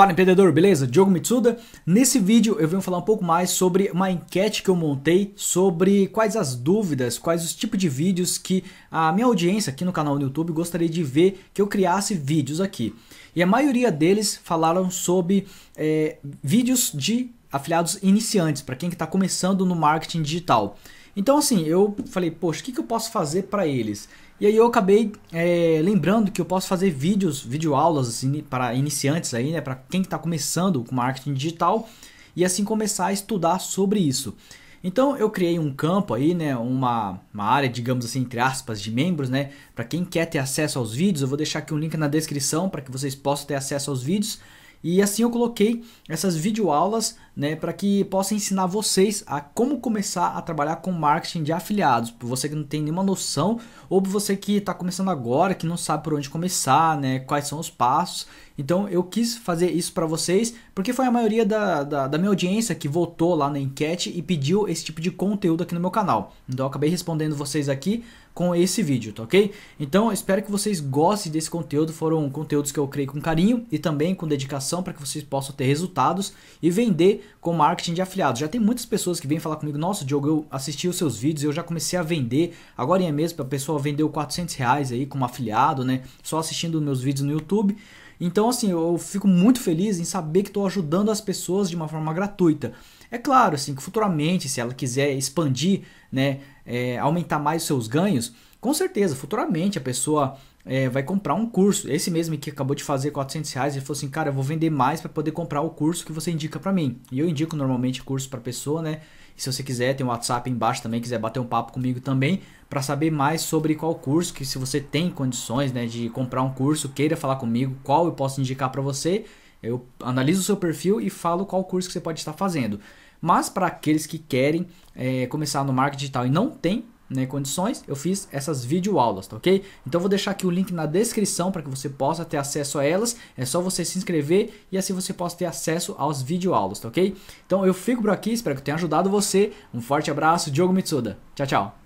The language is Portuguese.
Fala empreendedor, beleza? Diogo Mitsuda. Nesse vídeo eu venho falar um pouco mais sobre uma enquete que eu montei sobre quais as dúvidas, quais os tipos de vídeos que a minha audiência aqui no canal no YouTube gostaria de ver que eu criasse vídeos aqui. E a maioria deles falaram sobre é, vídeos de afiliados iniciantes, para quem está começando no marketing digital. Então, assim, eu falei, poxa, o que, que eu posso fazer para eles? E aí eu acabei é, lembrando que eu posso fazer vídeos, videoaulas assim, para iniciantes aí, né? Para quem está começando com marketing digital e assim começar a estudar sobre isso. Então eu criei um campo aí, né, uma, uma área, digamos assim, entre aspas, de membros, né, para quem quer ter acesso aos vídeos, eu vou deixar aqui um link na descrição para que vocês possam ter acesso aos vídeos. E assim eu coloquei essas videoaulas né, para que possa ensinar vocês a como começar a trabalhar com marketing de afiliados. Para você que não tem nenhuma noção, ou para você que está começando agora, que não sabe por onde começar, né, quais são os passos. Então eu quis fazer isso para vocês, porque foi a maioria da, da, da, minha audiência que votou lá na enquete e pediu esse tipo de conteúdo aqui no meu canal. Então eu acabei respondendo vocês aqui com esse vídeo, tá ok? Então espero que vocês gostem desse conteúdo. Foram conteúdos que eu criei com carinho e também com dedicação para que vocês possam ter resultados e vender com marketing de afiliados. Já tem muitas pessoas que vêm falar comigo, nossa Diogo, eu assisti os seus vídeos, eu já comecei a vender, agora é mesmo, a pessoa vendeu 400 reais aí como afiliado, né? Só assistindo meus vídeos no YouTube. Então assim, eu fico muito feliz em saber que estou ajudando as pessoas de uma forma gratuita. É claro, assim, que futuramente, se ela quiser expandir né, é, aumentar mais os seus ganhos, com certeza, futuramente a pessoa é, vai comprar um curso. Esse mesmo que acabou de fazer 400 reais, e falou assim, cara, eu vou vender mais para poder comprar o curso que você indica para mim. E eu indico normalmente curso para pessoa, né? E se você quiser, tem um WhatsApp embaixo também, quiser bater um papo comigo também, para saber mais sobre qual curso, que se você tem condições, né, de comprar um curso, queira falar comigo, qual eu posso indicar para você eu analiso o seu perfil e falo qual curso que você pode estar fazendo. Mas para aqueles que querem é, começar no marketing digital e não tem né, condições, eu fiz essas videoaulas, tá ok? Então vou deixar aqui o link na descrição para que você possa ter acesso a elas. É só você se inscrever e assim você possa ter acesso aos videoaulas, tá ok? Então eu fico por aqui, espero que tenha ajudado você. Um forte abraço, Diogo Mitsuda. Tchau, tchau.